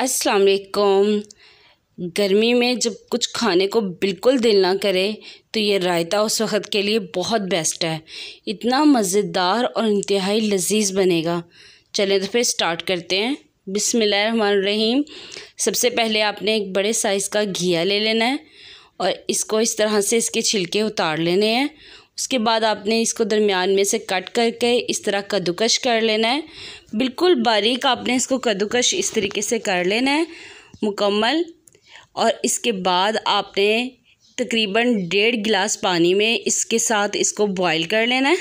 अस्सलाम वालेकुम गर्मी में जब कुछ खाने को बिल्कुल दिल ना करे तो ये रायता उस वक्त के लिए बहुत बेस्ट है इतना मज़ेदार और इंतहाई लजीज बनेगा चले तो फिर स्टार्ट करते हैं बिसमीम सबसे पहले आपने एक बड़े साइज़ का घिया ले लेना है और इसको इस तरह से इसके छिलके उतार लेने हैं उसके बाद आपने इसको दरमियान में से कट करके इस तरह कद्दूकश कर लेना है बिल्कुल बारीक आपने इसको कद्दूकश इस तरीके से कर लेना है मुकम्मल और इसके बाद आपने तकरीबन डेढ़ गिलास पानी में इसके साथ इसको बॉईल कर लेना है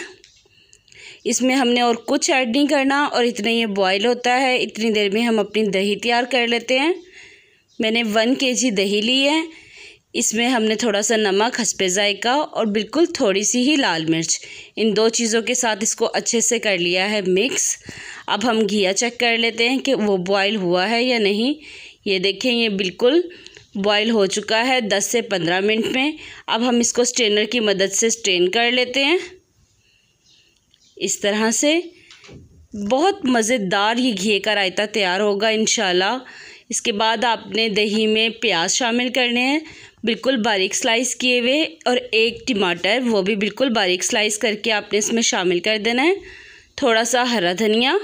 इसमें हमने और कुछ ऐड नहीं करना और इतना ये बॉईल होता है इतनी देर में हम अपनी दही तैयार कर लेते हैं मैंने वन के जी दही ली है इसमें हमने थोड़ा सा नमक हंसपे ज़ायका और बिल्कुल थोड़ी सी ही लाल मिर्च इन दो चीज़ों के साथ इसको अच्छे से कर लिया है मिक्स अब हम घिया चेक कर लेते हैं कि वो बॉयल हुआ है या नहीं ये देखें ये बिल्कुल बॉयल हो चुका है दस से पंद्रह मिनट में अब हम इसको स्ट्रेनर की मदद से स्ट्रेन कर लेते हैं इस तरह से बहुत मज़ेदार ये घी का रायता तैयार होगा इन इसके बाद आपने दही में प्याज शामिल करने हैं बिल्कुल बारीक स्लाइस किए हुए और एक टमाटर वो भी बिल्कुल बारीक स्लाइस करके आपने इसमें शामिल कर देना है थोड़ा सा हरा धनिया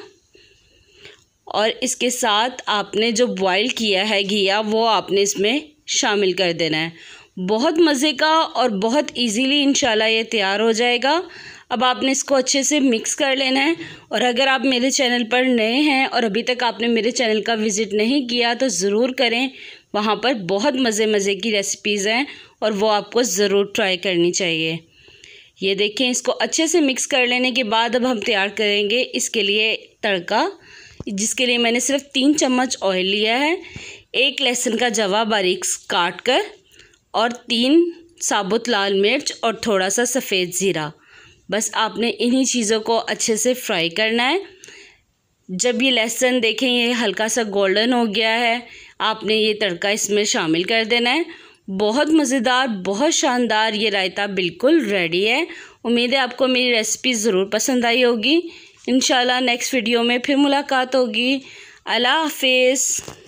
और इसके साथ आपने जो बॉईल किया है घिया वो आपने इसमें शामिल कर देना है बहुत मज़े का और बहुत इजीली इंशाल्लाह ये तैयार हो जाएगा अब आपने इसको अच्छे से मिक्स कर लेना है और अगर आप मेरे चैनल पर नए हैं और अभी तक आपने मेरे चैनल का विज़िट नहीं किया तो ज़रूर करें वहाँ पर बहुत मज़े मज़े की रेसिपीज़ हैं और वो आपको ज़रूर ट्राई करनी चाहिए ये देखें इसको अच्छे से मिक्स कर लेने के बाद अब हम तैयार करेंगे इसके लिए तड़का जिसके लिए मैंने सिर्फ तीन चम्मच ऑयल लिया है एक लहसुन का जवा बारीक काट कर और तीन साबुत लाल मिर्च और थोड़ा सा सफ़ेद ज़ीरा बस आपने इन्हीं चीज़ों को अच्छे से फ्राई करना है जब ये लहसुन देखें ये हल्का सा गोल्डन हो गया है आपने ये तड़का इसमें शामिल कर देना है बहुत मज़ेदार बहुत शानदार ये रायता बिल्कुल रेडी है उम्मीद है आपको मेरी रेसिपी ज़रूर पसंद आई होगी इन नेक्स्ट वीडियो में फिर मुलाकात होगी अल्लाह हाफिज़